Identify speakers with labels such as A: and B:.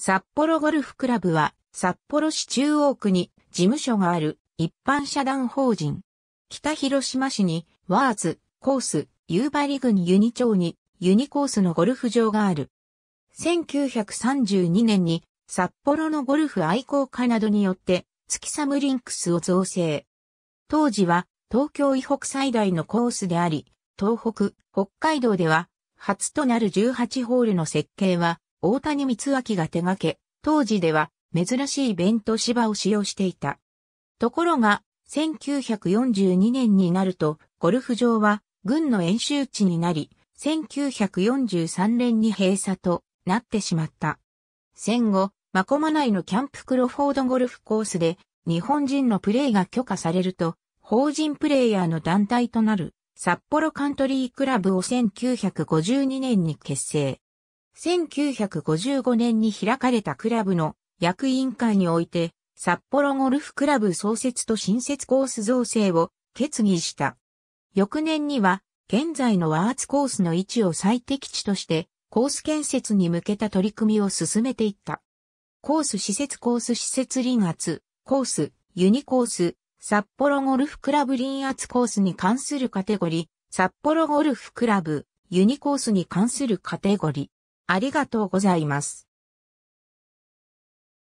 A: 札幌ゴルフクラブは、札幌市中央区に事務所がある一般社団法人。北広島市にワーズ、コース、夕張郡ユニ町にユニコースのゴルフ場がある。1932年に札幌のゴルフ愛好家などによって月サムリンクスを造成。当時は東京以北最大のコースであり、東北、北海道では初となる18ホールの設計は大谷光明が手掛け、当時では珍しい弁当芝を使用していた。ところが、1942年になると、ゴルフ場は軍の演習地になり、1943年に閉鎖となってしまった。戦後、マコマ内のキャンプクロフォードゴルフコースで日本人のプレーが許可されると、法人プレイヤーの団体となる札幌カントリークラブを1952年に結成。1955年に開かれたクラブの役員会において、札幌ゴルフクラブ創設と新設コース造成を決議した。翌年には、現在のワーツコースの位置を最適地として、コース建設に向けた取り組みを進めていった。コース施設コース施設林圧、コース、ユニコース、札幌ゴルフクラブ林圧コースに関するカテゴリー、札幌ゴルフクラブ、ユニコースに関するカテゴリー。ありがとうございます。